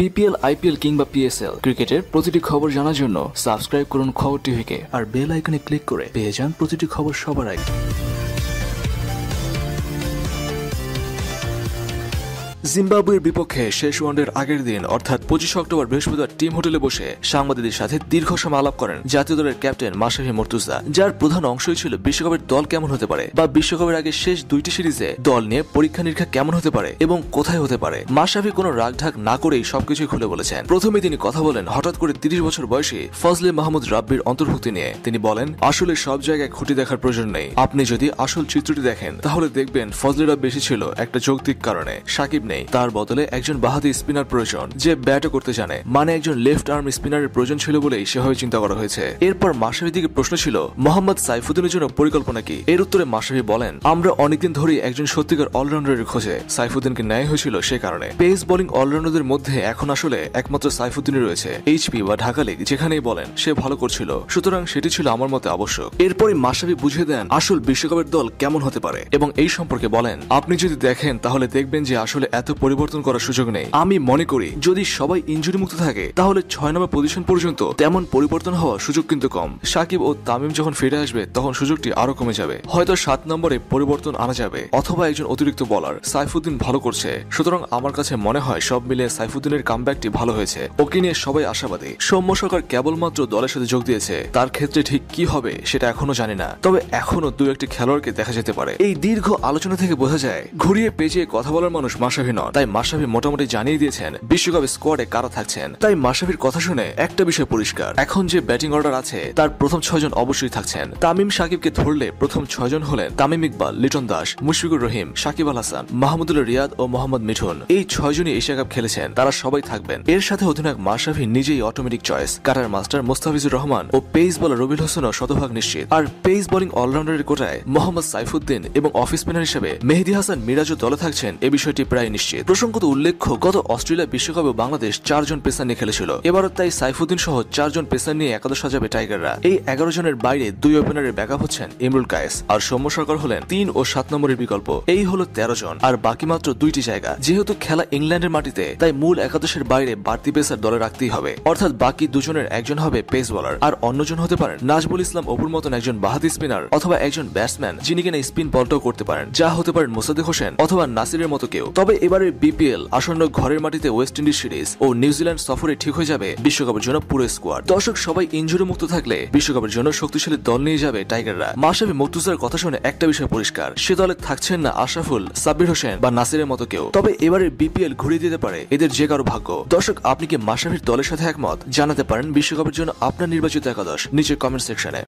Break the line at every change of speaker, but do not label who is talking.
BPL IPL কিংবা PSL ক্রিকেটের প্রতিটি খবর জানার জন্য সাবস্ক্রাইব করুন খবর টিভিকে আর বেল আইকনে ক্লিক করে পেয়ে যান প্রতিটি খবর সবার আগে জিম্বাবুয়ের বিপক্ষে শেষ ওয়ানডের আগের দিন অর্থাৎ পঁচিশ অক্টোবর বৃহস্পতিবার টিম হোটেলে বসে সাংবাদিকদের সাথে দীর্ঘ সময় আলাপ করেন জাতীয় দলের ক্যাপ্টেন মাসাহি মর্তুজা যার প্রধান অংশই ছিল বিশ্বকাপের দল কেমন হতে পারে বা বিশ্বকাপের আগে শেষ দুইটি সিরিজে দল নিয়ে পরীক্ষা নিরীক্ষা কেমন হতে পারে এবং কোথায় হতে পারে মাসাফি কোনো রাগঢাক না করেই সবকিছুই খুলে বলেছেন প্রথমে তিনি কথা বলেন হঠাৎ করে তিরিশ বছর বয়সে ফজলে মাহমুদ রাব্বির অন্তর্ভুক্তি নিয়ে তিনি বলেন আসলে সব জায়গায় খুঁটি দেখার প্রয়োজন নেই আপনি যদি আসল চিত্রটি দেখেন তাহলে দেখবেন ফজলে রাব্বি এসেছিল একটা যৌক্তিক কারণে সাকিব নেই তার বদলে একজন বাহাতি স্পিনার প্রয়োজন যে ব্যাটও করতে জানে মানে একজন লেফট আর্ম স্পিনারের প্রয়োজন ছিল বলেই সেভাবে চিন্তা করা হয়েছে এরপর মাসাভির দিকে প্রশ্ন ছিল মোহাম্মদ সাইফুদ্দিনের জন্য পরিকল্পনা কি এর উত্তরে মাসাভি বলেন আমরা অনেকদিন ধরেই একজন সত্যিকার অলরাউন্ডারের খোঁজে সাইফুদ্দিনকে ন্যায় হয়েছিল সে কারণে পেস বোলিং অলরাউন্ডারদের মধ্যে এখন আসলে একমাত্র সাইফুদ্দিন রয়েছে এইচপি বা ঢাকা লিগ যেখানেই বলেন সে ভালো করছিল সুতরাং সেটি ছিল আমার মতে আবশ্যক এরপরই মাসাবি বুঝিয়ে দেন আসল বিশ্বকাপের দল কেমন হতে পারে এবং এই সম্পর্কে বলেন আপনি যদি দেখেন তাহলে দেখবেন যে আসলে এত পরিবর্তন করার সুযোগ নেই আমি মনে করি যদি সবাই ইঞ্জুরি মুক্ত থাকে তাহলে ছয় নম্বর পজিশন পর্যন্ত তেমন পরিবর্তন হওয়ার সুযোগ কিন্তু কম সাকিব ও তামিম যখন ফিরে আসবে তখন সুযোগটি আরো কমে যাবে হয়তো সাত নম্বরে পরিবর্তন আনা যাবে অথবা একজন অতিরিক্ত বলার সাইফুদ্দিন ভালো করছে সুতরাং আমার কাছে মনে হয় সব মিলে সাইফুদ্দিনের কামব্যাকটি ভালো হয়েছে ওকে নিয়ে সবাই আশাবাদী সৌম্য সরকার কেবলমাত্র দলের সাথে যোগ দিয়েছে তার ক্ষেত্রে ঠিক কি হবে সেটা এখনো জানি না তবে এখনো দু একটি খেলোয়াড়কে দেখা যেতে পারে এই দীর্ঘ আলোচনা থেকে বোঝা যায় ঘুরিয়ে পেঁচিয়ে কথা বলার মানুষ মাসা মাসাভি নন তাই মাসাভি মোটামুটি জানিয়ে দিয়েছেন বিশ্বকাপ স্কোয়াডে কারা থাকছেন তাই মাসাভির কথা শুনে একটা বিষয় পরিষ্কার এখন যে ব্যাটিং অর্ডার আছে তার প্রথম ছয়জন অবশ্যই থাকছেন তামিম সাকিবকে ধরলে প্রথম ছয়জন হলেন তামিম ইকবাল লিটন দাস মুশফিকুর রহিম সাকিব আল হাসান মাহমুদুল রিয়াদ ও মোহাম্মদ মিঠুন এই ছয়জনই এশিয়া কাপ খেলেছেন তারা সবাই থাকবেন এর সাথে অধিনায়ক মাসাভি নিজেই automatic choice cutter master Mustafizur Rahman ও পেস বলার রবিল হোসেনও শতভাগ নিশ্চিত আর পেস বোলিং অলরাউন্ডারের কোটায় মোহাম্মদ সাইফুদ্দিন এবং অফ স্পিনার হিসেবে মেহেদি হাসান মিরাজও দলে থাকছেন এ বিষয়টি প্রায় নিশ্চিত প্রসঙ্গত উল্লেখ্য গত অস্ট্রেলিয়া বিশ্বকাপে বাংলাদেশ চারজন পেসার নিয়ে খেলেছিল এবারও তাই সাইফুদ্দিন সহ চারজন পেসার নিয়ে একাদশ সাজাবে টাইগাররা এই এগারো জনের বাইরে দুই ওপেনারের ব্যাকআপ হচ্ছেন ইমরুল কায়েস আর সৌম্য সরকার হলেন তিন ও সাত নম্বরের বিকল্প এই হলো তেরো জন আর বাকি মাত্র দুইটি জায়গা যেহেতু খেলা ইংল্যান্ডের মাটিতে তাই মূল একাদশের বাইরে বাড়তি পেসার দলে রাখতেই হবে অর্থাৎ বাকি দুজনের একজন হবে পেস বলার আর অন্যজন হতে পারেন নাজবুল ইসলাম অপুর মতন একজন বাহাতি স্পিনার অথবা একজন ব্যাটসম্যান যিনি কিনা স্পিন বলটাও করতে পারেন যা হতে পারেন মোসাদে হোসেন অথবা নাসিরের মতো কেউ তবে এ এবারের বিপিএল আসন্ন ঘরের মাটিতে ওয়েস্ট ইন্ডিজ সিরিজ ও নিউজিল্যান্ড সফরে ঠিক হয়ে যাবে বিশ্বকাপের জন্য পুরো স্কোয়াড দর্শক সবাই ইঞ্জুরি মুক্ত থাকলে বিশ্বকাপের জন্য শক্তিশালী দল নিয়ে যাবে টাইগাররা মাসাবি মর্তুজার কথা শুনে একটা বিষয় পরিষ্কার সে দলে থাকছেন না আশরাফুল সাব্বির হোসেন বা নাসিরের মতো কেউ তবে এবারের বিপিএল ঘুরিয়ে দিতে পারে এদের যে কারো ভাগ্য দর্শক আপনি কি মাসাবির দলের সাথে একমত জানাতে পারেন বিশ্বকাপের জন্য আপনার নির্বাচিত একাদশ নিচের কমেন্ট সেকশনে